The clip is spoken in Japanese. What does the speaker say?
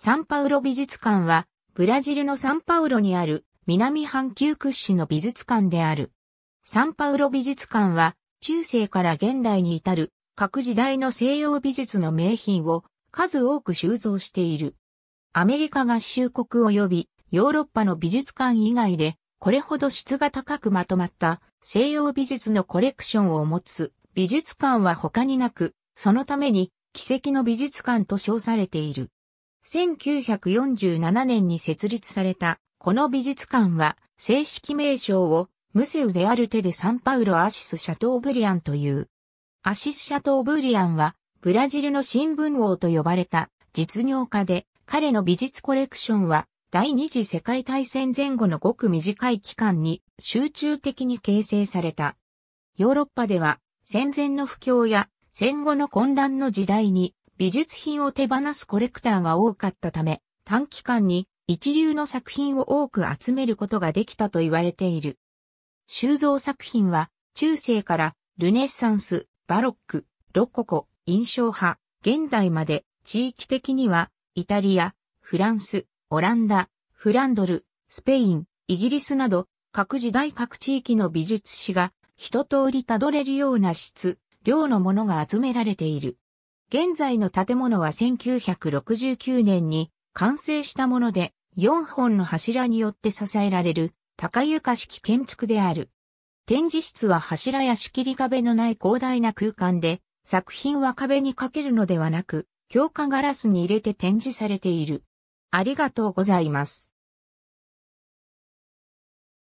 サンパウロ美術館は、ブラジルのサンパウロにある南半球屈指の美術館である。サンパウロ美術館は、中世から現代に至る各時代の西洋美術の名品を数多く収蔵している。アメリカ合衆国及びヨーロッパの美術館以外で、これほど質が高くまとまった西洋美術のコレクションを持つ美術館は他になく、そのために奇跡の美術館と称されている。1947年に設立された、この美術館は、正式名称を、ムセウデアルテでサンパウロアシス・シャトーブリアンという。アシス・シャトーブリアンは、ブラジルの新聞王と呼ばれた実業家で、彼の美術コレクションは、第二次世界大戦前後のごく短い期間に集中的に形成された。ヨーロッパでは、戦前の不況や戦後の混乱の時代に美術品を手放すコレクターが多かったため、短期間に一流の作品を多く集めることができたと言われている。収蔵作品は、中世からルネッサンス、バロック、ロココ、印象派、現代まで、地域的には、イタリア、フランス、オランダ、フランドル、スペイン、イギリスなど、各時代各地域の美術史が、一通りたどれるような質、量のものが集められている。現在の建物は1969年に完成したもので、4本の柱によって支えられる高床式建築である。展示室は柱や仕切り壁のない広大な空間で、作品は壁にかけるのではなく、強化ガラスに入れて展示されている。ありがとうございます。